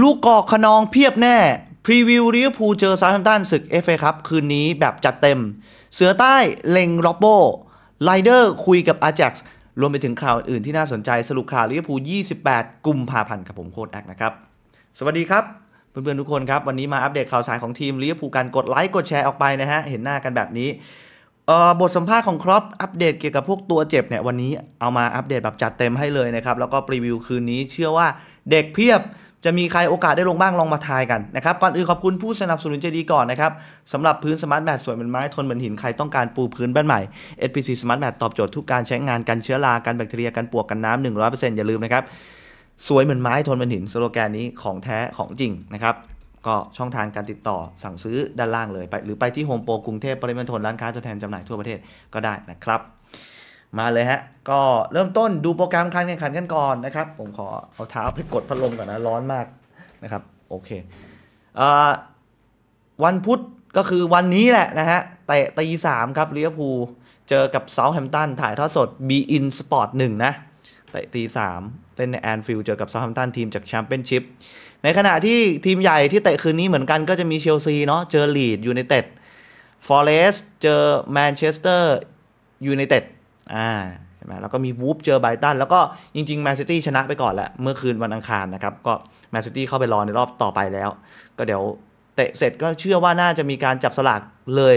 ลูกกอกขนองเพียบแน่ พรีวิวลิเวอร์พูลเจอซาแฮมตันศึกเอฟเอครับคืนนี้แบบจัดเต็ม เสือใต้ เล็งโรบโบไลเดอร์คุยกับอาแจ็กซ์รวมไปถึงข่าวอื่นที่น่าสนใจสรุปข่าวลิเวอร์พูล28กุมภาพันธ์กับผมโค้ดแอคนะครับ สวัสดีครับ เพื่อนๆทุกคนครับ วันนี้มาอัปเดตข่าวสารของทีมลิเวอร์พูลกันกดไลค์กดแชร์ออกไปนะฮะเห็นหน้ากันแบบนี้บทสัมภาษณ์ของครอปอัปเดตเกี่ยวกับพวกตัวเจ็บเนี่ยวันนี้เอามาอัปเดตแบบจัดเต็มให้เลยนะครับแล้วก็รีวิวคืนนี้เชื่อว่าเด็กเพียบจะมีใครโอกาสได้ลงบ้างลองมาทายกันนะครับก่อนอื่น ขอบคุณผู้สนับสนุนเจดีก่อนนะครับสำหรับพื้นสมาร์ทแมทสวยเหมือนไม้ทนเหมือนหินใครต้องการปูพื้นบ้านใหม่ SPC Smart แ a ทตอบโจทย์ทุกการใช้งานกันเชื้อรากันแบคทีเรียกันปวกกันน้ำหนึ่งร้อยเปอร์เซ็นต์อย่าลืมนะครับสวยเหมือนไม้ทนเหมือนหิน สโลแกนนี้ของแท้ของจริงนะครับก็ช่องทางการติดต่อสั่งซื้อด้านล่างเลย ไปหรือไปที่โฮมโปรกรุงเทพปริมณฑลร้านค้าตัวแทนจำหน่ายทั่วประเทศก็ได้นะครับมาเลยฮะ ก็เริ่มต้นดูโปรแกรมการแข่งขันกันก่อนนะครับ ผมขอเอาเท้าไปกดพัดลมก่อนนะ ร้อนมากนะครับ โอเควันพุธก็คือวันนี้แหละนะฮะเตะตีสามครับลิเวอร์พูลเจอกับเซาท์แฮมป์ตันถ่ายทอดสด b ีอินสปอร์ตหนึ่งนะเตะตีสามเล่นในแอนฟิลด์เจอกับเซาท์แฮมป์ตันทีมจากแชมเปี้ยนชิพในขณะที่ทีมใหญ่ที่เตะคืนนี้เหมือนกันก็จะมีเชลซีเนาะเจอลีดยูไนเต็ดฟอเรสเจอแมนเชสเตอร์ยูไนเต็ดอ่าใช่ไหมแล้วก็มีวูฟเจอไบตันแล้วก็จริงๆแมนซิตี้ชนะไปก่อนแล้วเมื่อคืนวันอังคารนะครับ ก็แมนซิตี้เข้าไปรอในรอบต่อไปแล้ว ก็เดี๋ยวเตะเสร็จก็เชื่อว่าน่าจะมีการจับสลากเลย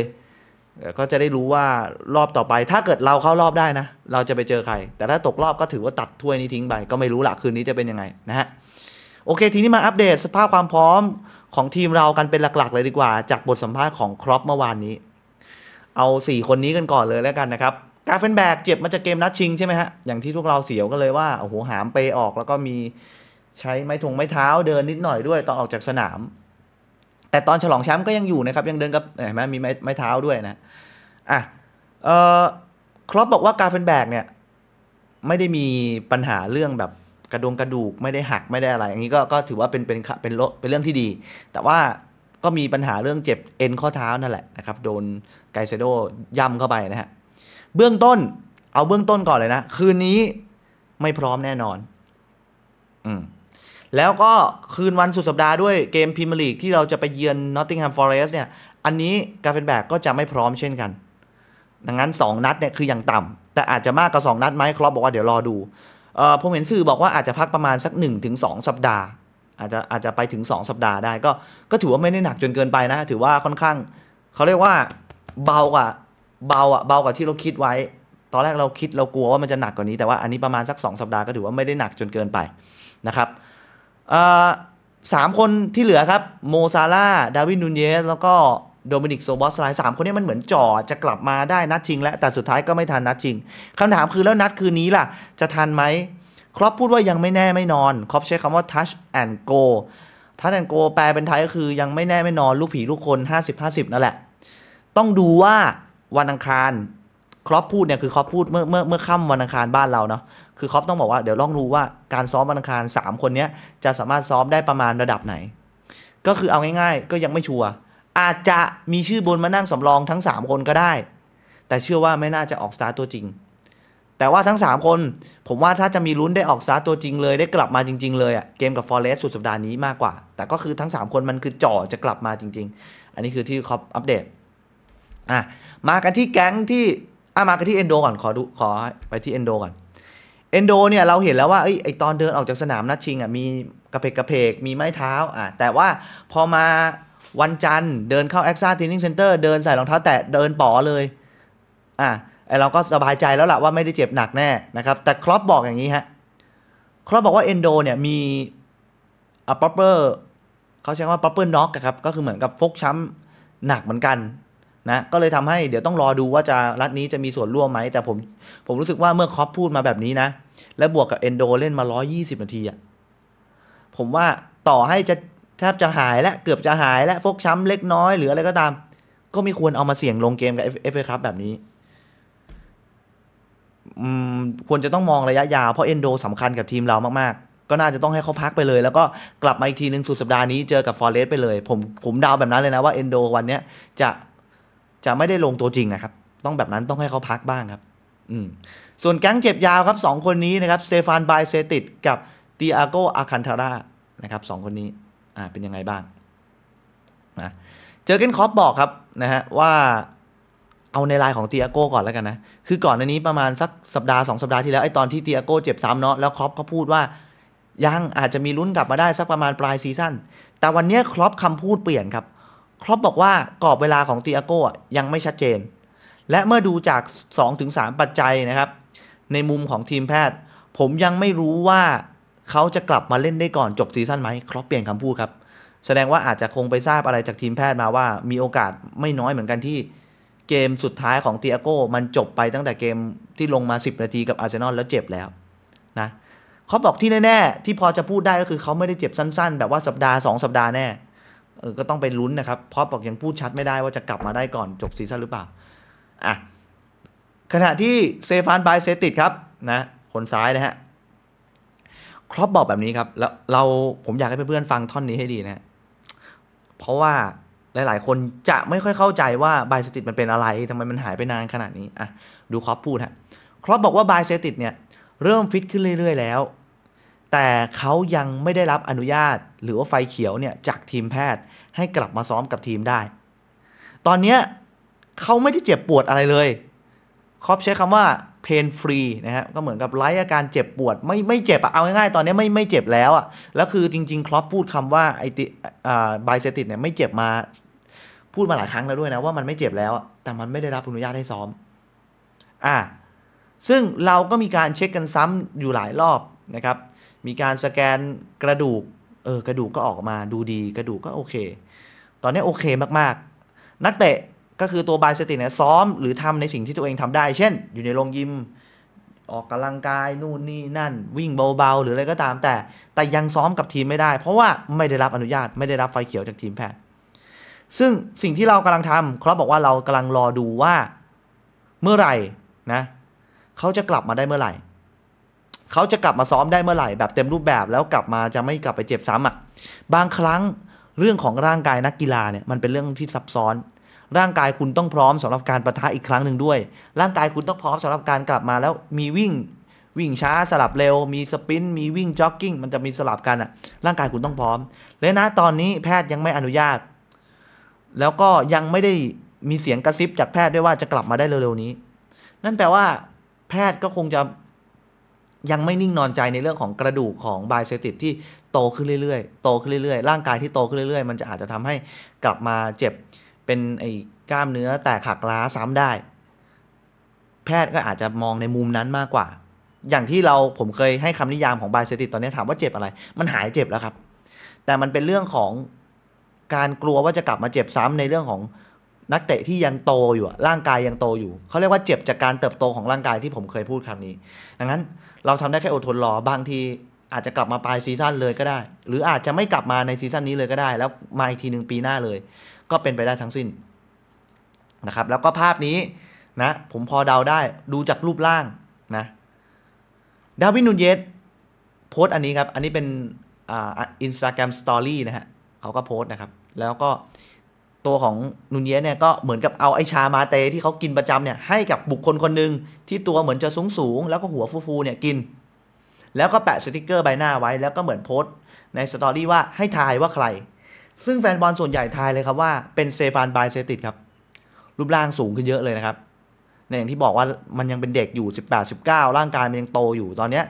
ก็จะได้รู้ว่ารอบต่อไป ถ้าเกิดเราเข้ารอบได้นะ เราจะไปเจอใคร แต่ถ้าตกรอบก็ถือว่าตัดถ้วยนี้ทิ้งไปก็ไม่รู้ละคืนนี้จะเป็นยังไงนะฮะโอเค ทีนี้มาอัปเดตสภาพความพร้อมของทีมเรากันเป็นหลักๆ เลยดีกว่าจากบทสัมภาษณ์ของครอปเมื่อวานนี้เอา 4 คนนี้กันก่อนเลยแล้วกันนะครับกาเฟนแบกเจ็บมาจากเกมนัดชิงใช่ไหมฮะ อย่างที่พวกเราเสียวก็เลยว่าโอ้โหหามไปออกแล้วก็มีใช้ไม้ถุงไม้เท้าเดินนิดหน่อยด้วย ตอนออกจากสนาม แต่ตอนฉลองแชมป์ก็ยังอยู่นะครับ ยังเดินกับเห็นไหมมีไม้ไม้เท้าด้วยนะ อ่ะเอ่อครอปบอกว่ากาเฟนแบกเนี่ยไม่ได้มีปัญหาเรื่องแบบกระดงกระดูกไม่ได้หักไม่ได้อะไรอย่างนี้ก็ก็ถือว่าเป็นเป็นเป็นเป็นเรื่องที่ดี แต่ว่าก็มีปัญหาเรื่องเจ็บเอ็นข้อเท้านั่นแหละนะครับโดนไกเซโดย่ำเข้าไปนะฮะเบื้องต้น เอาเบื้องต้นก่อนเลยนะ คืนนี้ไม่พร้อมแน่นอน อืมแล้วก็คืนวันสุดสัปดาห์ด้วยเกมพรีเมียร์ลีกที่เราจะไปเยือนนอตติงแฮมฟอเรสต์เนี่ย อันนี้กาเฟนแบกก็จะไม่พร้อมเช่นกันดังนั้น 2 นัดเนี่ยคืออย่างต่ำ แต่อาจจะมากกว่า2นัดไหมครอบบอกว่าเดี๋ยวรอดูเออผมเห็นสื่อบอกว่าอาจจะพักประมาณสัก1งสัปดาห์ อาจจะอาจจะไปถึง2สัปดาห์ได้ก็ก็ถือว่าไม่ได้หนักจนเกินไปนะ ถือว่าค่อนข้างเขาเรียกว่าเบากว่าเบาอ่ะเบากว่าที่เราคิดไว้ ตอนแรกเราคิดเรากลัวว่ามันจะหนักกว่านี้แต่ว่าอันนี้ประมาณสัก 2 สัปดาห์ก็ถือว่าไม่ได้หนักจนเกินไป นะครับสามคนที่เหลือครับโมซาร่าดาวินนูเยสแล้วก็โดมินิกโซบอสไลสามคนนี้มันเหมือนจ่อจะกลับมาได้นัดชิง แล้ว แต่สุดท้ายก็ไม่ทันนัดชิงคำถามคือแล้วนัดคืนนี้ล่ะ จะทันไหม ครอปพูดว่ายังไม่แน่ไม่นอนครอปใช้คำว่า touch and go touch and go แปลเป็นไทยก็คือยังไม่แน่ไม่นอน ลูกผีลูกคน50-50นั่นแหละ ต้องดูว่าวันอังคารครอปพูดเนี่ยคือครอปพูดเมื่อเมื่อเมื่อค่ำวันอังคารบ้านเราเนาะคือครอปต้องบอกว่าเดี๋ยวลองดูว่าการซ้อมวันอังคาร 3 คนเนี้ยจะสามารถซ้อมได้ประมาณระดับไหน ก็คือเอาง่ายๆ ก็ยังไม่ชัวร์อาจจะมีชื่อบนมานั่งสำรองทั้ง 3 คนก็ได้ แต่เชื่อว่าไม่น่าจะออกสตาร์ตัวจริงแต่ว่าทั้ง 3 คนผมว่าถ้าจะมีลุ้นได้ออกสตาร์ตัวจริงเลยได้กลับมาจริงๆเลยอะเกมกับฟอเรสต์สุดสัปดาห์นี้มากกว่า แต่ก็คือทั้ง 3 คนมันคือจ่อจะกลับมาจริง ๆ อันนี้คือที่ครอปอัปเดตอ่ะ มากันที่แก๊งที่อ่ะมากันที่เอนโดก่อน ขอดูขอไปที่เอนโดก่อนเอนโดเนี่ยเราเห็นแล้วว่าไอ้ไอตอนเดินออกจากสนามนัดชิงอ่ะมีกระเพกกระเพกมีไม้เท้าอ่ะแต่ว่าพอมาวันจันทร์เดินเข้าแอคซ่าทีนิ่งเซ็นเตอร์เดินใส่รองเท้าแตะเดินป๋อเลยอ่ะไอเราก็สบายใจแล้วล่ะว่าไม่ได้เจ็บหนักแน่นะครับ แต่ครอปบอกอย่างนี้ฮะครอปบอกว่าเอนโดเนี่ยมีอัป proper เขาใช้ว่า proper knock ครับก็คือเหมือนกับฟกช้ำหนักเหมือนกันนะก็เลยทำให้เดี๋ยวต้องรอดูว่าจะรัฐนี้จะมีส่วนร่วมไหม แต่ผมผมรู้สึกว่าเมื่อคอปพูดมาแบบนี้นะ และบวกกับเอนโดเล่นมา 120 นาทีอะผมว่าต่อให้จะแทบจะหายและเกือบจะหายและ ฟกช้ำเล็กน้อยหรืออะไรก็ตาม ก็ไม่ควรเอามาเสี่ยงลงเกมกับเอฟเอครับแบบนี้ควรจะต้องมองระยะยาวเพราะเอนโดสำคัญกับทีมเรามากๆ ก็น่าจะต้องให้เขาพักไปเลย แล้วก็กลับมาอีกทีหนึ่งสุดสัปดาห์นี้เจอกับฟอร์เรสไปเลย ผมผมดาวแบบนั้นเลยนะว่าเอนโดวันนี้จะจะไม่ได้ลงตัวจริงนะครับ ต้องแบบนั้น ต้องให้เขาพักบ้างครับอืมส่วนแก๊งเจ็บยาวครับสองคนนี้นะครับเซฟานบายเซติดกับติอาโกอาคันทาร่านะครับสองคนนี้อ่าเป็นยังไงบ้างนะเจอเกนคอปบอกครับนะฮะว่าเอาในลายของตตีาโกก่อนแล้วกันนะ คือก่อนในนี้ประมาณ สักสัปดาห์ 2 สัปดาห์ที่แล้วไอ้ตอนที่ตตีาโกเจ็บซ้ำเนาะแล้วคอปเขาพูดว่ายังอาจจะมีลุ้นกลับมาได้สักประมาณปลายซีซั่นแต่วันนี้ครอปคำพูดเปลี่ยนครับครอปบอกว่ากรอบเวลาของตีอาโก้ยังไม่ชัดเจน และเมื่อดูจาก2-3ปัจจัยนะครับ ในมุมของทีมแพทย์ ผมยังไม่รู้ว่าเขาจะกลับมาเล่นได้ก่อนจบซีซั่นไหมครอปเปลี่ยนคำพูดครับ แสดงว่าอาจจะคงไปทราบอะไรจากทีมแพทย์มาว่ามีโอกาสไม่น้อยเหมือนกันที่เกมสุดท้ายของตีอาโก้มันจบไปตั้งแต่เกมที่ลงมา 10 นาทีกับอาร์เซนอลแล้วเจ็บแล้วนะเขาบอกที่แน่ๆที่พอจะพูดได้ก็คือเขาไม่ได้เจ็บสั้นๆ แบบว่าสัปดาห์2สัปดาห์แน่เออก็ต้องไปลุ้นนะครับ เพราะบอกยังพูดชัดไม่ได้ว่าจะกลับมาได้ก่อนจบซีซั่นหรือเปล่า อ่ะ ขณะที่เซฟานบายเซติดครับ นะ คนซ้ายนะฮะ ครอบบอกแบบนี้ครับ แล้วเรา ผมอยากให้เพื่อนๆฟังท่อนนี้ให้ดีนะ เพราะว่าหลายๆคนจะไม่ค่อยเข้าใจว่าบายเซติดมันเป็นอะไร ทำไมมันหายไปนานขนาดนี้ อ่ะ ดูครอปพูดฮะครอปบอกว่าบายเซติดเนี่ยเริ่มฟิตขึ้นเรื่อย ๆ แล้วแต่เขายังไม่ได้รับอนุญาต หรือว่าไฟเขียวเนี่ยจากทีมแพทย์ ให้กลับมาซ้อมกับทีมได้ ตอนเนี้ยเขาไม่ได้เจ็บปวดอะไรเลย ครอปใช้คำว่า pain free นะฮะก็เหมือนกับไร้อาการเจ็บปวด ไม่ไม่เจ็บอะเอาง่ายๆ ตอนนี้ไม่ไม่เจ็บแล้วอะแล้วคือจริงๆ ครอปพูดคำว่าไอติบายเซติดเนี่ยไม่เจ็บมา พูดมาหลายครั้งแล้วด้วยนะว่ามันไม่เจ็บแล้ว แต่มันไม่ได้รับอนุญาตให้ซ้อม อ่าซึ่งเราก็มีการเช็คกันซ้ำอยู่หลายรอบนะครับมีการสแกนกระดูก เออกระดูกก็ออกมา ดูดีกระดูกก็โอเค ตอนนี้โอเคมากๆ นักเตะก็คือตัวบายสติเนี่ยซ้อมหรือทำในสิ่งที่ตัวเองทำได้ เช่น อยู่ในโรงยิมออกกำลังกายนู่นนี่นั่น วิ่งเบาๆหรืออะไรก็ตามแต่ แต่ยังซ้อมกับทีมไม่ได้ เพราะว่าไม่ได้รับอนุญาตไม่ได้รับไฟเขียวจากทีมแพทย์ซึ่งสิ่งที่เรากำลังทำเขาบอกว่าเรากำลังรอดูว่าเมื่อไหร่นะ เขาจะกลับมาได้เมื่อไหร่เขาจะกลับมาซ้อมได้เมื่อไหร่แบบเต็มรูปแบบแล้วกลับมาจะไม่กลับไปเจ็บซ้ำอ่ะบางครั้งเรื่องของร่างกายนักกีฬาเนี่ยมันเป็นเรื่องที่ซับซ้อน ร่างกายคุณต้องพร้อม สำหรับการประทะอีกครั้งหนึ่งด้วย ร่างกายคุณต้องพร้อมสำหรับการกลับมาแล้ว มีวิ่ง วิ่งช้าสลับเร็ว มีสปินมีวิ่งจ็อกกิ้งมันจะมีสลับกันอ่ะร่างกายคุณต้องพร้อมและนะตอนนี้แพทย์ยังไม่อนุญาต แล้วก็ยังไม่ได้มีเสียงกระซิบจากแพทย์ด้วยว่าจะกลับมาได้เร็วๆนี้นั่นแปลว่า แพทย์ก็คงจะยังไม่นิ่งนอนใจในเรื่องของกระดูกของไบเซติดที่โตขึ้นเรื่อยๆโตขึ้นเรื่อยๆร่างกายที่โตขึ้นเรื่อยๆ มันจะอาจจะทำให้กลับมาเจ็บ เป็นไอ้กล้ามเนื้อแตกหักล้าซ้ำได้ แพทย์ก็อาจจะมองในมุมนั้นมากกว่า อย่างที่เราผมเคยให้คำนิยามของไบเซติดตอนนี้ถามว่าเจ็บอะไร มันหายเจ็บแล้วครับ แต่มันเป็นเรื่องของการกลัวว่าจะกลับมาเจ็บซ้ำในเรื่องของนักเตะที่ยังโตอยู่ร่างกายยังโตอยู่ เขาเรียกว่าเจ็บจากการเติบโตของร่างกายที่ผมเคยพูดคำนี้ดังนั้นเราทำได้แค่อดทนรอบางทีอาจจะกลับมาปลายซีซั่นเลยก็ได้ หรืออาจจะไม่กลับมาในซีซั่นนี้เลยก็ได้ แล้วมาอีกทีหนึ่งปีหน้าเลย ก็เป็นไปได้ทั้งสิ้นนะครับแล้วก็ภาพนี้นะผมพอเดาได้ดูจากรูปร่างนะดาวินนูเยสโพสต์อันนี้ครับอันนี้เป็นอินสตาแกรมสตอรี่นะฮะเขาก็โพสต์นะครับ แล้วก็ตัวของนูเนียเนี่ยก็เหมือนกับเอาไอชามาเตที่เขากินประจำเนี่ยให้กับบุคคลคนหนึ่งที่ตัวเหมือนจะสูงสูง แล้วก็หัวฟูฟูเนี่ยกิน แล้วก็แปะสติกเกอร์ใบหน้าไว้แล้วก็เหมือนโพสต์ในสตอรี่ว่าให้ทายว่าใคร ซึ่งแฟนบอลส่วนใหญ่ทายเลยครับว่า เป็นเซฟานบายเซติดครับ รูปร่างสูงขึ้นเยอะเลยนะครับ ในอย่างที่บอกว่ามันยังเป็นเด็กอยู่ 18 19ร่างกายมันยังโตอยู่ตอนเนี้ย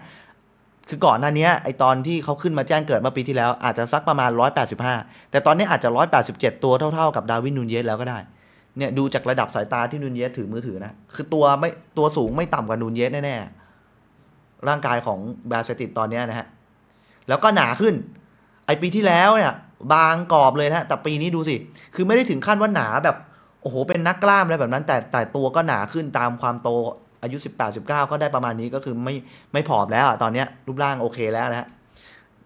คือก่อนหน้านี้ไอตอนที่เขาขึ้นมาแจ้งเกิดเมื่อปีที่แล้ว อาจจะสักประมาณ 185 แต่ตอนนี้อาจจะ 187 ตัวเท่าๆ กับดาวินนูนเยสแล้วก็ได้ เนี่ย ดูจากระดับสายตาที่นูนเยสถือมือถือนะ คือตัวไม่ตัวสูงไม่ต่ำกว่านูนเยสแน่ๆ ร่างกายของบาเซติดตอนนี้นะฮะแล้วก็หนาขึ้นไอปีที่แล้วเนี่ย บางกรอบเลยนะแต่ปีนี้ดูสิ คือไม่ได้ถึงขั้นว่าหนาแบบโอ้โห เป็นนักกล้ามอะไรแบบนั้น แต่แต่ตัวก็หนาขึ้นตามความโตอายุ 18 19 ก็ได้ประมาณนี้ก็คือไม่ไม่ผอมแล้ว ตอนนี้รูปร่างโอเคแล้วนะฮะ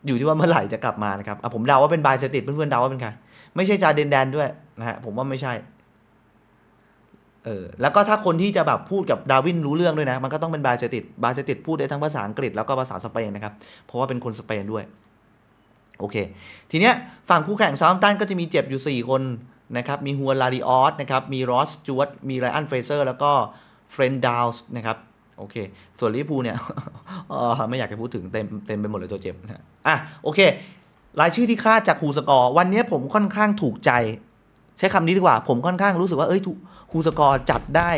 อยู่ที่ว่าเมื่อไหร่จะกลับมานะครับผมเดาว่าเป็นบายสติดเพื่อนๆเดาว่าเป็นใครไม่ใช่จาเดนแดนด้วยนะฮะผมว่าไม่ใช่เออแล้วก็ถ้าคนที่จะแบบพูดกับดาวินรู้เรื่องด้วยนะ มันก็ต้องเป็นบาเซติดบาเซติดพูดได้ทั้งภาษาอังกฤษแล้วก็ภาษาสเปนนะครับเพราะว่าเป็นคนสเปนด้วยโอเค ทีเนี้ยฝั่งคู่แข่งซอมตันก็จะมีเจ็บอยู่ 4 คนนะครับ มีฮัวลาริออสนะครับ มีรอสจูวตมีไรอันเฟเซอร์แล้วก็เฟรนด์ดาวส์นะครับโอเค ส่วนลิเพูเนี่ยไม่อยากจะพูดถึงเต็มเต็มไปหมดเลยตัวเจ็บนะอ่ะโอเครายชื่อที่คาดจากฮูสกอร์วันนี้ผมค่อนข้างถูกใจ ใช้คำนี้ดีกว่า ผมค่อนข้างรู้สึกว่าเอ้ยฮูสกอร์จัดได้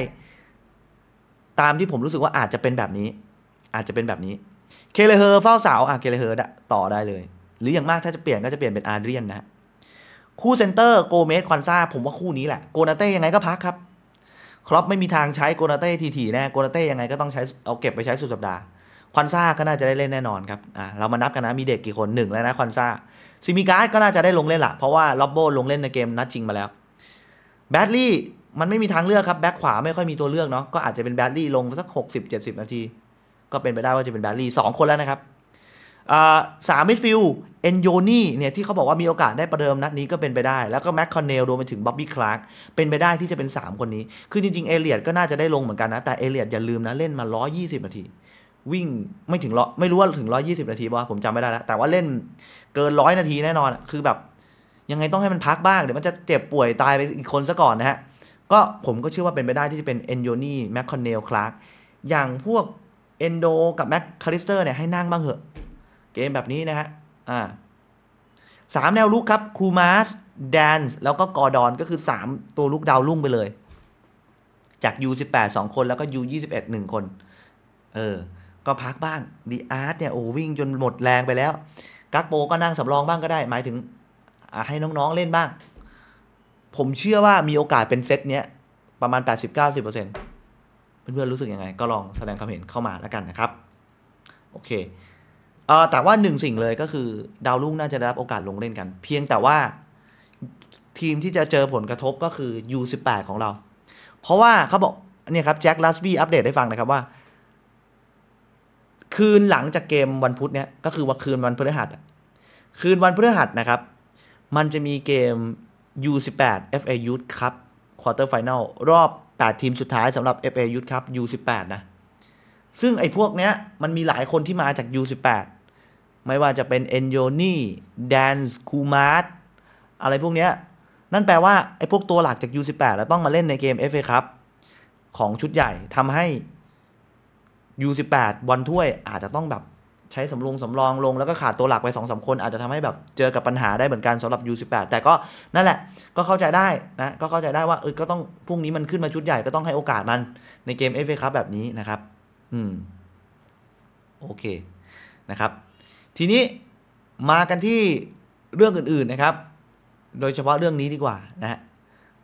ตามที่ผมรู้สึกว่าอาจจะเป็นแบบนี้ อาจจะเป็นแบบนี้เคเลเฮอร์เฝ้าเสาอ่ะเคเลเฮอร์ต่อได้เลย หรืออย่างมากถ้าจะเปลี่ยนก็จะเปลี่ยนเป็นอาเดรียนนะคู่เซนเตอร์โกเมสควันซาผมว่าคู่นี้แหละโกนาเต้ยังไงก็พักครับครอปไม่มีทางใช้โกนาเต้ทีทีแน่โกนาเต้ยังไงก็ต้องใช้เอาเก็บไปใช้สุดสัปดาห์ควันซ่าก็น่าจะได้เล่นแน่นอนครับอ่าเรามานับกันนะ มีเด็กกี่คนหนึ่งแล้วนะควันซ่าซิมิการ์ดก็น่าจะได้ลงเล่นละเพราะว่าล็อบโบลงเล่นในเกมนัดจริงมาแล้วแบดลี่มันไม่มีทางเลือกครับ แบ็คขวาไม่ค่อยมีตัวเลือกเนาะก็อาจจะเป็นแบดลี่ลงสักหกสิบเจ็ดสิบนาที ก็เป็นไปได้ว่าจะเป็นแบดลี่สองคนแล้วนะครับสามมิดฟิลเอนโยนี่เนี่ยที่เขาบอกว่ามีโอกาสได้ประเดิมนัดนี้ก็เป็นไปได้ แล้วก็แม็กคอนเนลรวมไปถึงบ๊อบบี้คลาร์กเป็นไปได้ที่จะเป็น 3 คนนี้คือจริงๆ เอเลียดก็น่าจะได้ลงเหมือนกันนะแต่เอเลียดอย่าลืมนะเล่นมา 120 นาที วิ่งไม่ถึงร้อไม่รู้ว่าถึง 120 นาทีป่ะผมจำไม่ได้แล้ว แต่ว่าเล่นเกินร้อยนาทีแน่นอนคือแบบยังไงต้องให้มันพักบ้าง เดี๋ยวมันจะเจ็บป่วยตายไปอีกคนซะก่อนนะฮะก็ผมก็เชื่อว่าเป็นไปได้ที่จะเป็นเอนโยนี่แม็กคอนเนลคลาร์กอย่างพวกเอนโดกับแมกคาริสเตอร์เนี่ยให้นั่งบ้างเหอะเกมแบบนี้นะฮะอ่าสามแนวลุกครับคูมาสแดนส์แล้วก็กอดอนก็คือ 3 ตัวลุกดาวลุ่งไปเลย จาก U18 2 คนแล้วก็ U21 1 คนเออ ก็พักบ้างดีอาร์ตเนี่ยโอ้วิ่งจนหมดแรงไปแล้ว กักโปก็นั่งสำรองบ้างก็ได้ หมายถึงให้น้องๆเล่นบ้าง ผมเชื่อว่ามีโอกาสเป็นเซตเนี้ยประมาณ 80-90%เพื่อนๆรู้สึกยังไง ก็ลองแสดงความเห็นเข้ามาแล้วกันนะครับโอเคแต่ว่าหนึ่งสิ่งเลยก็คือดาวรุ่งน่าจะได้รับโอกาสลงเล่นกัน เพียงแต่ว่าทีมที่จะเจอผลกระทบก็คือ U18 ของเรา เพราะว่าเขาบอกเนี่ยครับแจ็คลัสบี้อัปเดตให้ฟังนะครับว่า คืนหลังจากเกมวันพุธเนี่ยก็คือว่าคืนวันพฤหัส คืนวันพฤหัสนะครับ มันจะมีเกม U18 FA Youth Cup Quarter Final รอบ 8 ทีมสุดท้ายสำหรับ FA Youth Cup U18 นะซึ่งไอ้พวกเนี้ยมันมีหลายคนที่มาจาก U18 ไม่ว่าจะเป็น เอนโยนี่ แดนส์คูมาร์อะไรพวกเนี้ยนั่นแปลว่าไอ้พวกตัวหลักจาก U18 แล้วต้องมาเล่นในเกม FA ค u ัของชุดใหญ่ทำให้ U18 บอลถ้วย อาจจะต้องแบบใช้สำรองสำรองลงแล้วก็ขาดตัวหลักไปสองสคน อาจจะทำให้แบบเจอกับปัญหาได้เหมือนกันสำหรับ U18 แต่ก็นั่นแหละ ก็เข้าใจได้นะก็เข้าใจได้ ว่าเออก็ต้องพรุ่งนี้มันขึ้นมาชุดใหญ่ก็ต้องให้โอกาสมันในเกม FA ค u ัแบบนี้นะครับ อืมโอเคนะครับทีนี้มากันที่เรื่องอื่นๆนะครับ โดยเฉพาะเรื่องนี้ดีกว่านะฮะ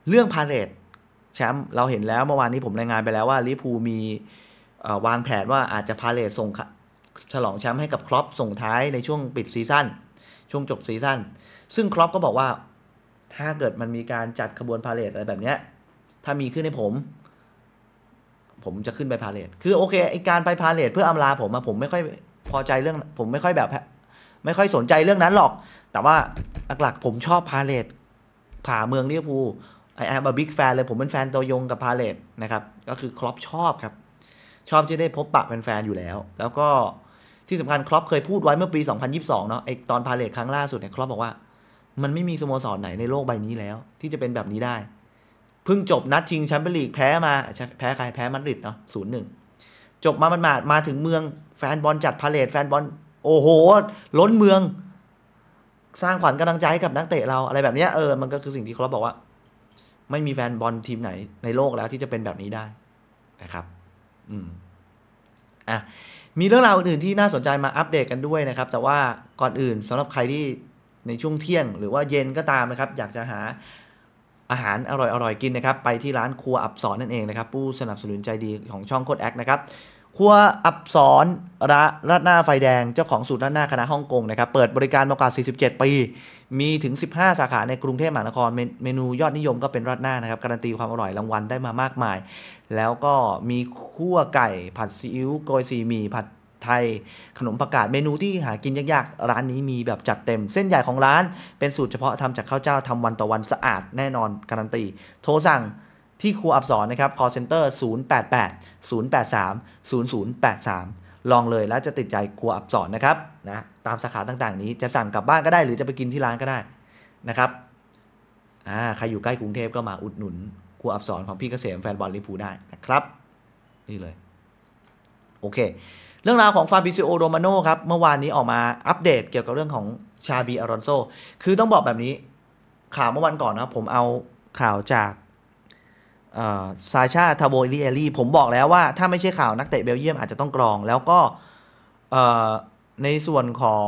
เรื่องพาเลตแชมป์เราเห็นแล้วเมื่อวานนี้ผมรายงานไปแล้วว่าลิพูมีวางแผนว่าอาจจะพาเลตส่งฉลองแชมป์ให้กับครอปส่งท้ายในช่วงปิดซีซั่นช่วงจบซีซั่นซึ่งครอปก็บอกว่า ถ้าเกิดมันมีการจัดขบวนพาเลตอะไรแบบเนี้ย ถ้ามีขึ้นให้ผม ผมจะขึ้นไปพาเลตคือโอเคไอการไปพาเลตเพื่ออำลาผมอะผมไม่ค่อยพอใจเรื่องผมไม่ค่อยแบบไม่ค่อยสนใจเรื่องนั้นหรอก แต่ว่าหลักๆผมชอบพาเลตผ่าเมืองลิเวอร์พูลไอแอบบิ๊กแฟนเลย ผมเป็นแฟนตัวยงกับพาเลตนะครับก็คือครอปชอบครับ ชอบที่ได้พบปะแฟนๆอยู่แล้ว แล้วก็ที่สำคัญครอปเคยพูดไว้เมื่อปี 2022 เนาะไอตอนพาเลตครั้งล่าสุดเนี่ยครอปบอกว่า มันไม่มีสโมสรไหนในโลกใบนี้แล้วที่จะเป็นแบบนี้ได้เพิ่งจบนัดชิงแชมเปี้ยนลีกแพ้มาแพ้ใครแพ้มาดริดเนาะศูนย์หนึ่งจบมามันมาดมาถึงเมือง แฟนบอลจัด พาเลทแฟนบอล โอ้โหล้นเมือง สร้างขวัญกำลังใจให้กับนักเตะเราอะไรแบบนี้เออ มันก็คือสิ่งที่เขาบอกว่า ไม่มีแฟนบอลทีมไหนในโลกแล้วที่จะเป็นแบบนี้ได้ นะครับ อืมอ่ะมีเรื่องราวอื่นที่น่าสนใจมาอัปเดตกันด้วยนะครับ แต่ว่าก่อนอื่นสำหรับใครที่ในช่วงเที่ยง หรือว่าเย็นก็ตามนะครับ อยากจะหาอาหารอร่อยๆกินนะครับไปที่ร้านครัวอับสอนนั่นเองนะครับผู้สนับสนุนใจดีของช่องโคดแอคนะครับครัวอับสอนระรดหน้าไฟแดงเจ้าของสูตรรัดหน้าคณะฮ่องกงนะครับเปิดบริการมากว่า47 ปี มีถึง 15 สาขาในกรุงเทพมหานคร เมนูยอดนิยมก็เป็นรัดหน้านะครับการันตีความอร่อยรางวัลได้มามากมาย แล้วก็มีคั่วไก่ผัดซีอิ๊วโกยซีหมี่ผัดไทยขนมปรกกาศ เมนูที่หากินยากๆ ร้านนี้มีแบบจัดเต็มเส้นใหญ่ของร้าน เป็นสูตรเฉพาะทำจากข้าวเจ้าทำวันต่อวันสะอาดแน่นอนการันตี โทรสั่งที่ครูอับสอน นะครับ call center 088 083 0083 ลองเลยแล้วจะติดใจครัวอับสอนนะครับนะตามสาขาต่างๆ นี้จะสั่งกลับบ้านก็ได้ หรือจะไปกินที่ร้านก็ได้นะครับอ่าใครอยู่ใกล้กรุงเทพก็มาอุดหนุนครูอับสอนของพี่เกษมแฟนบอลลิปูได้นะครับนี่เลยโอเคเรื่องราวของฟาบิซิโอ โรมาโน่ครับ เมื่อวานนี้ออกมาอัปเดตเกี่ยวกับเรื่องของชาบี อารอนโซคือต้องบอกแบบนี้ ข่าวเมื่อวันก่อนนะ ผมเอาข่าวจากซาชาทาโบอิลิเอรี่ ผมบอกแล้วว่าถ้าไม่ใช่ข่าวนักเตะเบลเยียม อาจจะต้องกรอง แล้วก็ในส่วนของ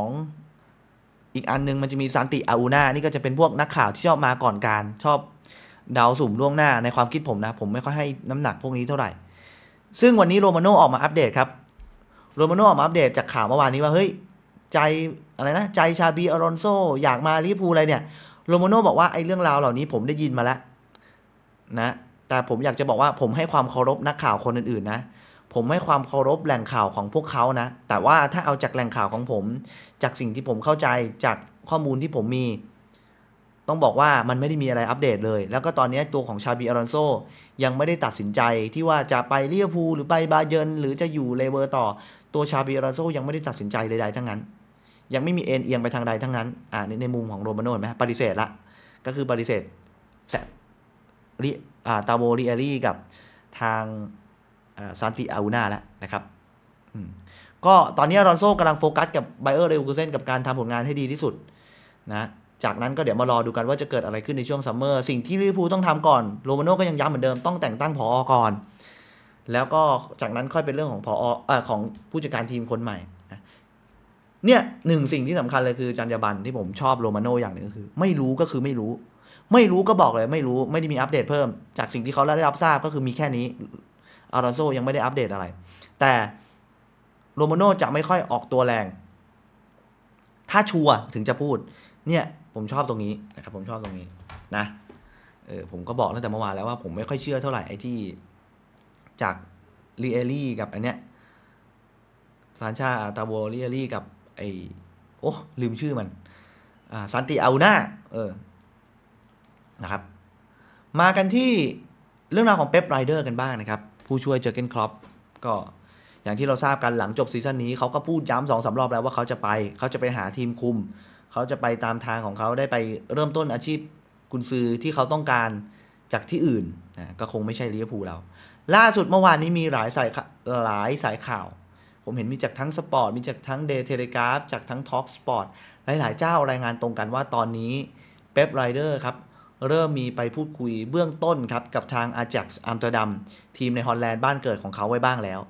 อีกอันนึงมันจะมีซานติอาอูนา นี่ก็จะเป็นพวกนักข่าวที่ชอบมาก่อนการ ชอบเดาสุ่มล่วงหน้า ในความคิดผมนะ ผมไม่ค่อยให้น้ำหนักพวกนี้เท่าไหร่ ซึ่งวันนี้โรมาโน่ออกมาอัปเดตครับโรมาโนออกมาอัปเดตจากข่าวเมื่อวานนี้ ว่า เฮ้ย ใจอะไรนะ ใจชาบีอารอนโซอยากมาลิเพูอะไรเนี่ยโรมาโนบอกว่าไอ้เรื่องราวเหล่านี้ผมได้ยินมาแล้วนะ แต่ผมอยากจะบอกว่าผมให้ความเคารพนักข่าวคนอื่นๆนะผมให้ความเคารพแหล่งข่าวของพวกเขานะแต่ว่าถ้าเอาจากแหล่งข่าวของผม จากสิ่งที่ผมเข้าใจจากข้อมูลที่ผมมี ต้องบอกว่ามันไม่ได้มีอะไรอัปเดตเลย แล้วก็ตอนนี้ตัวของชาบีอารอนโซยังไม่ได้ตัดสินใจที่ว่าจะไปเลียพูหรือไปบาเยนหรือจะอยู่เลเวอร์ต่อตัวชาบีอราโซยังไม่ได้ตัดสินใจใดๆทั้งนั้น ยังไม่มีเอ็นเอียงไปทางใดทั้งนั้นอ่าในในมุมของโรมาโน่เห็นไหมปฏิเสธละก็คือปฏิเสธแซริอ่าตาโบรีเอรี่กับทางซานติอาอูนาแล้วนะครับก็ตอนนี้รอนโซ่กำลังโฟกัสกับไบเออร์เรุูเซนกับการทำผลงานให้ดีที่สุดนะจากนั้นก็เดี๋ยวมารอดูกันว่าจะเกิดอะไรขึ้นในช่วงซัมเมอร์สิ่งที่ลิเวอร์พูลต้องทำก่อนโรมาโน่ก็ยังย้ำเหมือนเดิมต้องแต่งตั้งผออก่อนแล้วก็จากนั้นค่อยเป็นเรื่องของพอออของผู้จัดการทีมคนใหม่เนี่ยหนึ่งสิ่งที่สำคัญเลยคือจรรยาบรรณที่ผมชอบโรมาโน่อย่างหนึ่งก็คือ ไม่รู้ก็คือไม่รู้ ไม่รู้ก็บอกเลยไม่รู้ไม่ได้มีอัปเดตเพิ่ม จากสิ่งที่เขาได้รับทราบ ก็คือมีแค่นี้อารอนโซยังไม่ได้อัปเดตอะไร แต่โรมาโน่จะไม่ค่อยออกตัวแรง ถ้าชัวถึงจะพูด เนี่ย ผมชอบตรงนี้นะครับผมชอบตรงนี้นะ เออผมก็บอกตั้งแต่เมื่อวานแล้วว่าผมไม่ค่อยเชื่อเท่าไหร่ไอ้ที่จากเรียลี่กับ อันเนี้ยซานชาอาตาโวรียลี่ กับไอโอ้ลืมชื่อมันอ่าซันติเอาน่าเออนะครับ มากันที่เรื่องราวของเป๊ปไรเดอร์กันบ้างนะครับ ผู้ช่วยเจอเกนครอปก็อย่างที่เราทราบกันหลังจบซีซั่นนี้เขาก็พูดย้ำสองสารอบแล้วว่าเขาจะไปเขาจะไปหาทีมคุมเขาจะไปตามทางของเขาได้ไปเริ่มต้นอาชีพกุนซือที่เขาต้องการจากที่อื่นนะก็คงไม่ใช่ลิเวอร์พูลเราล่าสุดเมื่อวานนี้มีหลายสายหลายสายข่าว ผมเห็นมีจากทั้งสปอร์ตมีจากทั้งเดย์เทเลกราฟจากทั้งท็อกสปอร์ตหลายๆเจ้ารายงานตรงกันว่าตอนนี้เป๊ปไรเดอร์ครับเริ่มมีไปพูดคุยเบื้องต้นครับกับทางอาจักอัมสเตอร์ดัมทีมในฮอลแลนด์บ้านเกิดของเขาไว้บ้างแล้ว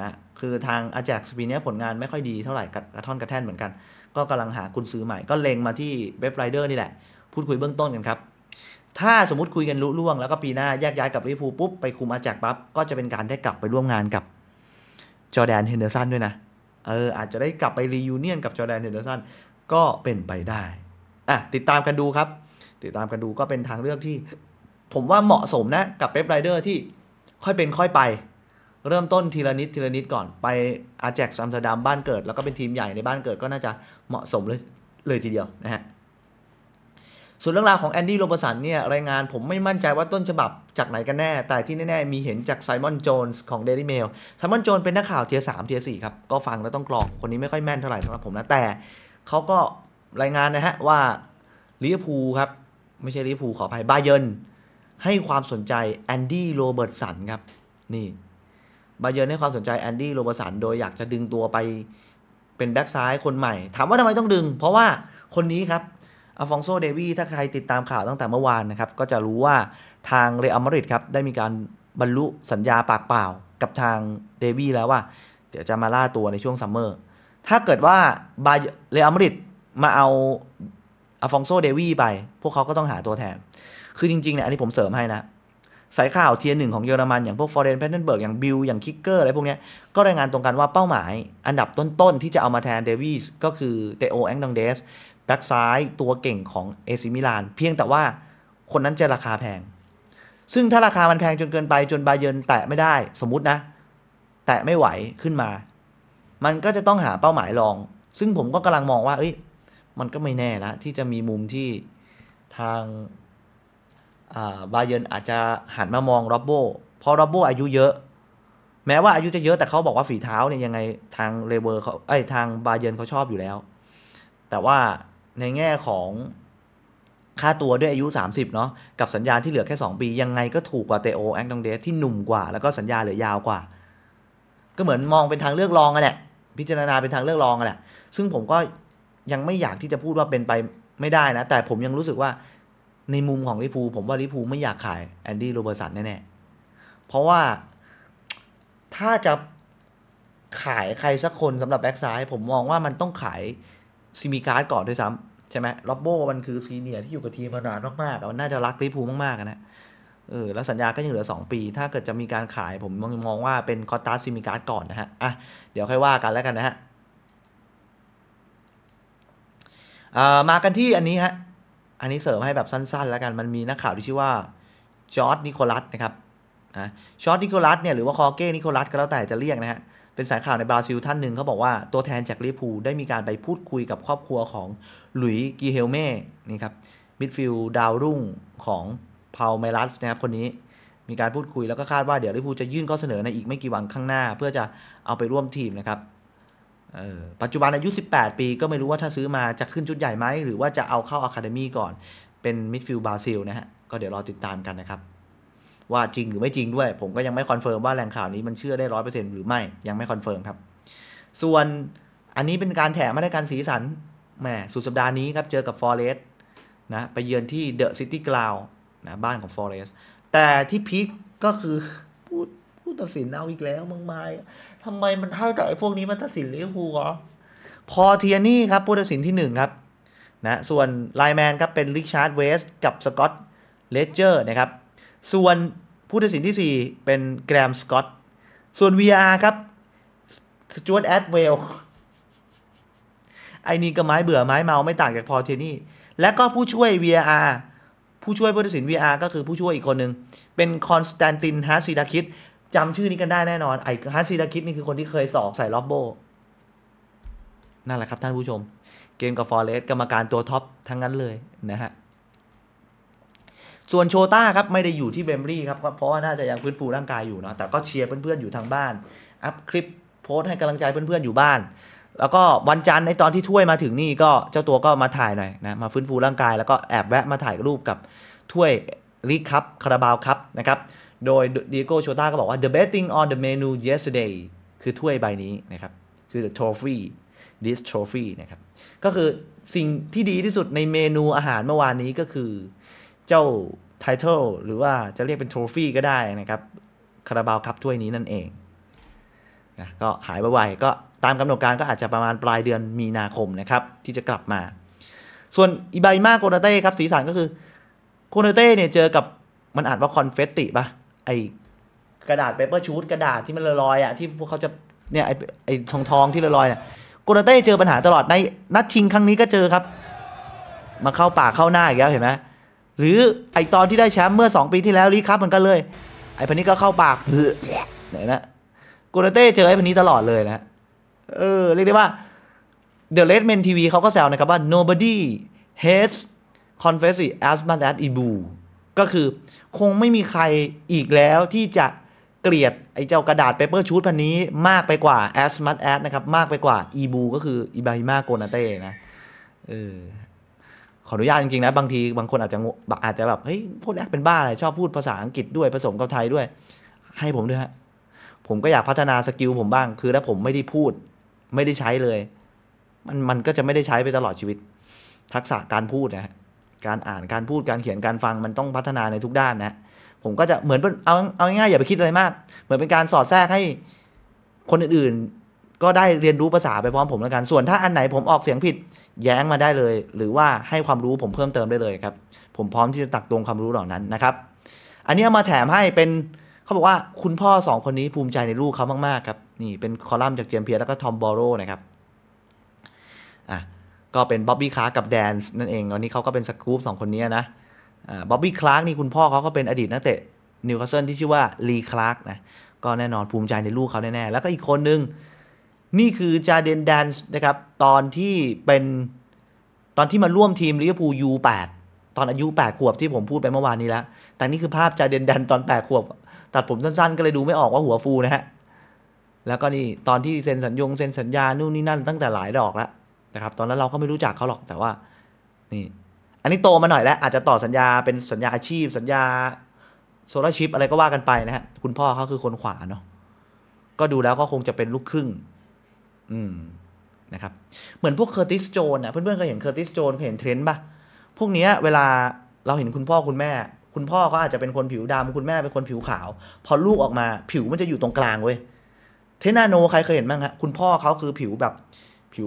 นะคือทางอาจักสปีนี้ผลงานไม่ค่อยดีเท่าไหร่กระท่อนกระแท่นเหมือนกัน ก็กำลังหากุญซื้อใหม่ก็เลงมาที่เป๊ปไรเดอร์นี่แหละพูดคุยเบื้องต้นกันครับถ้าสมมติคุยกันร่งล่วงแล้วก็ปีหน้าแยกย้ายกับลิเวอร์พูลปุ๊บ ไปคุมอาจากปั๊บก็จะเป็นการได้กลับไปร่วมงานกับจอแดนเฮนเดอร์สันด้วยนะเออ อาจจะได้กลับไปรียูเนียน กับจอแดนเฮนเดอร์สันก็เป็นไปได้อ่ะติดตามกันดูครับ ติดตามกันดูก็เป็นทางเลือกที่ ผมว่าเหมาะสมนะกับเป๊ปไรเดอร์ที่ค่อยเป็นค่อยไป เริ่มต้นทีละนิดทีละนิดก่อน ไปอาแจกซัมสเตอร์ดัมบ้านเกิด แล้วก็เป็นทีมใหญ่ในบ้านเกิดก็น่าจะเหมาะสมเลยเลยทีเดียวนะฮะส่วนเรื่องราวของแอนดี้โรบสันเนี่ยรายงานผมไม่มั่นใจว่าต้นฉบับจากไหนกันแน่ แต่ที่แน่ๆมีเห็นจากไซมอนโจนส์ของ Daily Mail ไซมอนโจนเป็นนักข่าวเทียสามเทียสี่ครับ ก็ฟังแล้วต้องกรอก คนนี้ไม่ค่อยแม่นเท่าไหร่สำหรับผมนะแต่เขาก็รายงานนะฮะว่าลิเวอร์พูลครับ ไม่ใช่ลิเวอร์พูลขออภัยบาเยิร์นให้ความสนใจแอนดี้โรเบิร์ตสันครับ นี่ บาเยิร์นให้ความสนใจแอนดี้โรเบิร์ตสันโดยอยากจะดึงตัวไปเป็นแบ็กซ้ายคนใหม่ ถามว่าทำไมต้องดึง เพราะว่าคนนี้ครับอฟองโซเดวีถ้าใครติดตามข่าวตั้งแต่เมื่อวานนะครับ ก็จะรู้ว่าทางเรอัลมาดริดครับได้มีการบรรลุสัญญาปากเปล่ากับทางเดวีแล้วว่า เดี๋ยวจะมาล่าตัวในช่วงซัมเมอร์ ถ้าเกิดว่าบาเรอัลมาดริดมาเอาอฟองโซเดวีไป พวกเขาก็ต้องหาตัวแทน คือจริงๆเนี่ยอันนี้ผมเสริมให้นะ สายข่าวเทียร์หนึ่งของเยอรมัน อย่างพวกฟอร์เรนแพนเทนเบิร์กอย่างบิลอย่างคิกเกอร์อะไรพวกนี้ก็รายงานตรงกันว่าเป้าหมาย อันดับต้นๆที่จะเอามาแทนเดวิสก็คือเตโอแองดังเดสแบ็กซ้ายตัวเก่งของเอซิมิลานเพียงแต่ว่าคนนั้นจะราคาแพง ซึ่งถ้าราคามันแพงจนเกินไปจนบาเยินแตะไม่ได้สมมตินะ แตะไม่ไหวขึ้นมา มันก็จะต้องหาเป้าหมายรอง ซึ่งผมก็กำลังมองว่าเอ้ยมันก็ไม่แน่นะที่จะมีมุมที่ทางาบาเยินอาจจะหันมามองโรบโบเพราะโรบโบอายุเยอะ แม้ว่าอายุจะเยอะแต่เขาบอกว่าฝีเท้าเนี่ยยังไงทางเลเวอร์เขาไอ้ทางบาเยินเขาชอบอยู่แล้ว แต่ว่าในแง่ของค่าตัวด้วยอายุ 30 เนาะกับสัญญาที่เหลือแค่ 2 ปี ยังไงก็ถูกกว่าเตโอแองดองเดสที่หนุ่มกว่า แล้วก็สัญญาเหลือยาวกว่า ก็เหมือนมองเป็นทางเลือกรองกันแหละพิจารณาเป็นทางเลือกรองกันแหละซึ่งผมก็ยังไม่อยากที่จะพูดว่าเป็นไปไม่ได้นะ แต่ผมยังรู้สึกว่าในมุมของลิพูผมว่าลิพูไม่อยากขายแอนดี้โรเบอร์สันแน่ๆเพราะว่าถ้าจะขายใครสักคนสำหรับแบ็กซ้ายผมมองว่ามันต้องขายซิมิการ์ดก่อนด้วยซ้ำใช่ไหมล็อบโบมันคือซีเนียร์ที่อยู่กับทีมมานานมากๆมันน่าจะรักลิปูมากๆนะเออแล้วสัญญาก็ยังเหลือ 2 ปี ถ้าเกิดจะมีการขายผมมองว่าเป็นคอตัสซิมิการ์ดก่อนนะฮะอ่ะเดี๋ยวค่อยว่ากันแล้วกันนะฮะมากันที่อันนี้ฮะอันนี้เสริมให้แบบสั้นๆ แล้วกันมันมีนักข่าวที่ชื่อว่าจอร์ดนิโคลัสนะครับนะจอร์ดนิโคลัสเนี่ยหรือว่าคอเก้นิโคลัสก็แล้วแต่จะเรียกนะฮะเเป็นสายข่าวในบราซิลท่านหนึ่งเขาบอกว่าตัวแทนจากลิเวอร์พูลได้มีการไปพูดคุยกับครอบครัวของ หลุยกิเฮลเม่นี่ครับมิดฟิลด์ดาวรุ่งของเพาเมลัสนะครับคนนี้มีการพูดคุย แล้วก็คาดว่าเดี๋ยวลิเวอร์พูลจะยื่นข้อเสนอในอีกไม่กี่วันข้างหน้า เพื่อจะเอาไปร่วมทีมนะครับปัจจุบันอายุ 18 ปีก็ไม่รู้ว่าถ้าซื้อมาจะขึ้นชุดใหญ่ไหมหรือว่าจะเอาเข้าอะคาเดมี่ก่อนเป็นมิดฟิลด์บราซิลนะฮะก็เดี๋ยวรอติดตามกันนะครับว่าจริงหรือไม่จริงด้วย ผมก็ยังไม่คอนเฟิร์มว่าแหล่งข่าวนี้มันเชื่อได้ร้อยเปอร์เซ็นต์หรือไม่ยังไม่คอนเฟิร์มครับ ส่วนอันนี้เป็นการแถมมาตรการสีสันแหมสุดสัปดาห์นี้ครับ เจอกับฟอร์เรสต์นะไปเยือนที่เดอะซิตี้กราวนะบ้านของฟอร์เรสต์แต่ที่พีคก็คือพูดพูดตัดสินเอาอีกแล้วมึงไม่ทำไมมันให้แต่ไอ้พวกนี้มาตัดสินเลี้ยวหัวพอเทียนี่ครับผู้ตัดสินที่1ครับนะส่วนไลแมนครับเป็นริชาร์ดเวสกับสกอตเลเจอร์นะครับส่วนผู้ตัดสินที่ 4 เป็นแกรมสกอตส่วน VR ครับสจวตแอดเวลไอ้นี่ก็ไม้เบื่อไม้เมาไม่ต่างจากพอเทนี่และก็ผู้ช่วย v r ผู้ช่วยผู้ตัดสิน VR ก็คือผู้ช่วยอีกคนหนึ่งเป็นคอนสแตนตินฮาซิดาคิดจำชื่อนี้กันได้แน่นอนไอฮาซิดาคิดนี่คือคนที่เคยสอกใส่ล็อบโบนั่นแหละครับท่านผู้ชมเกมกับฟอร์เรสกรรมการตัวท็อปทั้งนั้นเลยนะฮะส่วนโชต้าครับไม่ได้อยู่ที่เบมรี่ครับเพราะว่าน่าจะยังฟื้นฟูร่างกายอยู่เนาะแต่ก็เชียร์เพื่อนๆอยู่ทางบ้าน อัพคลิปโพสต์ให้กำลังใจเพื่อนๆอยู่บ้าน แล้วก็วันจันทร์ในตอนที่ถ้วยมาถึงนี่ก็เจ้าตัวก็มาถ่ายหน่อยนะมาฟื้นฟูร่างกายแล้วก็แอบแวะมาถ่ายรูปกับถ้วยลีกคับคาราบาวคับนะครับ โดยดีโก้โชต้าก็บอกว่า the betting on the menu yesterday คือถ้วยใบนี้นะครับคือ the trophy this trophy นะครับก็คือสิ่งที่ดีที่สุดในเมนูอาหารเมื่อวานนี้ก็คือเจ้าไทเทลหรือว่าจะเรียกเป็นโทฟี่ก็ได้นะครับคาราบาวคับถ้วยนี้นั่นเองนะก็หายไวก็ตามกำหนดการก็อาจจะประมาณปลายเดือนมีนาคมนะครับ ที่จะกลับมา ส่วนอีายมาโกนาเต้ครับสีสันก็คือโกนาเต้เนี่ยเจอกับมันอาจว่าคอนเฟตติปะไอกระดาษเปเปอร์ชูตกระดาษที่มันลอยๆอ่ะ ที่พวกเขาจะเนี่ยไอไอทองทองที่ลอยๆเนี่ยโกนาเต้เจอปัญหาตลอดในนัดชิงครั้งนี้ก็เจอครับ มาเข้าปากเข้าหน้าอีกแล้วเห็นไหมหรือไอตอนที่ได้แชมป์เมื่อ 2 ปีที่แล้วลีคับมันก็เลย ไอพันนี้ก็เข้าปากเนี่ยนะกูนาเต้เจอไอพันนี้ตลอดเลยนะ เออ เรียกได้ว่าเดอะเลดเมนทีวีเขาก็แซวนะครับ ว่า nobody hates confess i as much as Ibu ก็คือคงไม่มีใครอีกแล้วที่จะเกลียดไอ้เจ้ากระดาษเปเปอร์ชูดพันนี้มากไปกว่า as much as นะครับ มากไปกว่า Ibu ก็คือ Ibrahima Konate นะ เออขออนุญาตจริงๆนะบางทีบางคนอาจจะบอาจจะแบบเฮ้ยพูดแอคเป็นบ้าอะไรชอบพูดภาษาอังกฤษด้วยผสมกับไทยด้วย ให้ผมด้วยฮะผมก็อยากพัฒนาสกิลผมบ้างคือถ้าผมไม่ได้พูดไม่ได้ใช้เลยมันมันก็จะไม่ได้ใช้ไปตลอดชีวิต ทักษะการพูดนะะการอ่านการพูดการเขียนการฟังมันต้องพัฒนาในทุกด้านนะ ผมก็จะเหมือนเอาเอาง่ายๆอย่าไปคิดอะไรมาก เหมือนเป็นการสอดแทรกให้คนอื่นๆ ก็ได้เรียนรู้ภาษาไปพร้อมผมแล้วกันส่วน ถ้าอันไหนผมออกเสียงผิดแย้งมาได้เลยหรือว่าให้ความรู้ผมเพิ่มเติมได้เลยครับผมพร้อมที่จะตักตวงความรู้เหล่านั้นนะครับอันนี้มาแถมให้เป็นเขาบอกว่าคุณพ่อสองคนนี้ภูมิใจในลูกเขามากๆครับนี่เป็นคอลัมน์จากเจมเพียร์แล้วก็ทอมบอโรนะครับอ่ะก็เป็นบ๊อบบี้คลาร์กับแดนนั่นเองวันนี้เขาก็เป็นสกู๊ปสองคนนี้นะบ๊อบบี้คลาร์กนี่คุณพ่อเขาก็เป็นอดีตนักเตะนิวคาสเซิลที่ชื่อว่าลีคลาร์กนะก็แน่นอนภูมิใจในลูกเขาแน่ๆแล้วก็อีกคนนึงนี่คือจาเดนแดนส์นะครับ ตอนที่เป็นตอนที่มาร่วมทีมลิเวอร์พูลยูแปดตอนอายุ8ขวบที่ผมพูดไปเมื่อวานนี้แล้วแต่นี่คือภาพจาเดนแดน ตอน8ขวบตัดผมสั้น ๆ ก็เลยดูไม่ออกว่าหัวฟูนะฮะแล้วก็นี่ตอนที่เซ็นสัญญงเซ็นสัญญานู่นนี่นั่น ตั้งแต่หลายดอกแล้วนะครับตอนนั้นเราก็ไม่รู้จักเขาหรอกแต่ว่า นี่ อันนี้โตมาหน่อยแล้ว อาจจะต่อสัญญาเป็นสัญญาอาชีพสัญญาโซลาร์ชิพอะไรก็ว่ากันไปนะฮะคุณพ่อเขาคือคนขวาเนาะก็ดูแล้วก็คงจะเป็นลูกครึ่งอืม นะครับ เหมือนพวกเคอร์ติสโจนอ่ะเพื่อนๆเคยเห็นเคอร์ติสโจนเคยเห็นเทรนด์ป่ะพวกนี้เวลาเราเห็นคุณพ่อคุณแม่ คุณพ่อก็อาจจะเป็นคนผิวดำ คุณแม่เป็นคนผิวขาว พอลูกออกมา ผิวมันจะอยู่ตรงกลางเว้ยเทนาโนใครเคยเห็นบ้างฮะคุณพ่อเขาคือผิวแบบผิว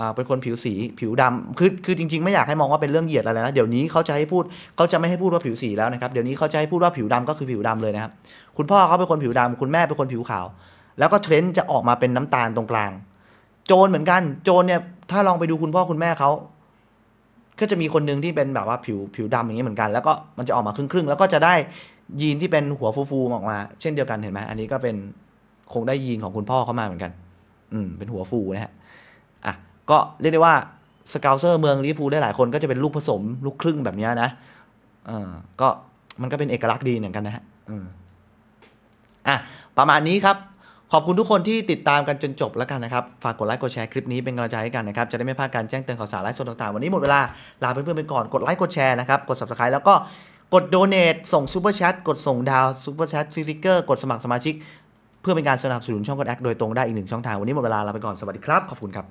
อ่าเป็นคนผิวสี ผิวดำคือคือจริงๆไม่อยากให้มองว่าเป็นเรื่องเหยียดอะไรนะเดี๋ยวนี้เขาจะให้พูดเขาจะไม่ให้พูดว่าผิวสีแล้วนะครับเดี๋ยวนี้เขาจะให้พูดว่าผิวดำก็คือผิวดำเลยนะครับคุณพ่อเขาเป็นคนผิวดำ คุณแม่เป็นคนผิวขาวแล้วก็เทรนด์จะออกมาเป็นน้ำตาลตรงกลาง โจนเหมือนกัน โจนเนี่ย ถ้าลองไปดูคุณพ่อคุณแม่เขาก็จะมีคนหนึ่งที่เป็นแบบว่าผิวผิวดำอย่างนี้เหมือนกันแล้วก็มันจะออกมาครึ่งๆแล้วก็จะได้ยีนที่เป็นหัวฟูๆออกมา เช่นเดียวกันเห็นไหมอันนี้ก็เป็นคงได้ยีนของคุณพ่อเขามาเหมือนกัน อืม เป็นหัวฟูนะฮะอ่ะก็เรียกได้ว่าสเกลเซอร์เมืองลิพูได้หลายคนก็จะเป็นลูกผสม ลูกครึ่งแบบนี้นะเออก็มันก็เป็นเอกลักษณ์ดีเหมือนกันนะฮะอืมอ่ะประมาณนี้ครับขอบคุณทุกคนที่ติดตามกันจนจบแล้วกันนะครับ ฝากกดไลค์กดแชร์คลิปนี้เป็นกำลังใจให้กันนะครับ จะได้ไม่พลาดการแจ้งเตือนข่าวสารไลฟ์สดต่างๆ วันนี้หมดเวลา ลาเพื่อนๆไปก่อนกดไลค์กดแชร์นะครับ กด subscribe แล้วก็ กดโดเนทส่งซูเปอร์แชทกดส่งดาวซูเปอร์แชทสติกเกอร์กดสมัครสมาชิก เพื่อเป็นการสนับสนุนช่องกดแอคโดยตรงได้อีกหนึ่งช่องทางวันนี้หมดเวลาลาไปก่อนสวัสดีครับขอบคุณครับ